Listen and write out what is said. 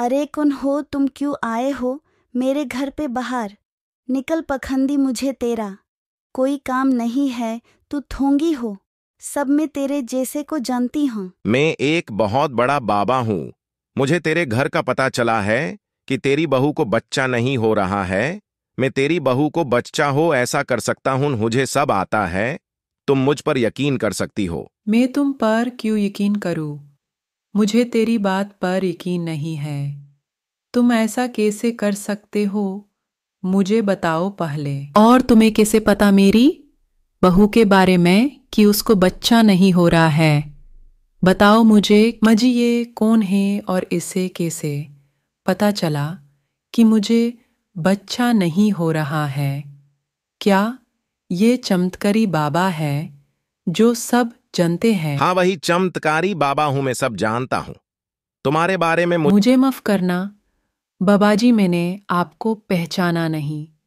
अरे कौन हो तुम क्यों आए हो मेरे घर पे बाहर निकल पखंदी मुझे तेरा कोई काम नहीं है तू थोंगी हो सब में तेरे जैसे को जानती हूँ मैं एक बहुत बड़ा बाबा हूँ मुझे तेरे घर का पता चला है कि तेरी बहू को बच्चा नहीं हो रहा है मैं तेरी बहू को बच्चा हो ऐसा कर सकता हूँ मुझे सब आता है तुम मुझ पर यकीन कर सकती हो मैं तुम पर क्यों यकीन करूँ मुझे तेरी बात पर यकीन नहीं है तुम ऐसा कैसे कर सकते हो मुझे बताओ पहले और तुम्हें कैसे पता मेरी बहू के बारे में कि उसको बच्चा नहीं हो रहा है बताओ मुझे मजी ये कौन है और इसे कैसे पता चला कि मुझे बच्चा नहीं हो रहा है क्या ये चमत्कारी बाबा है जो सब जानते हैं हाँ वही चमत्कारी बाबा हूं मैं सब जानता हूं तुम्हारे बारे में मुझे, मुझे माफ करना बाबा जी मैंने आपको पहचाना नहीं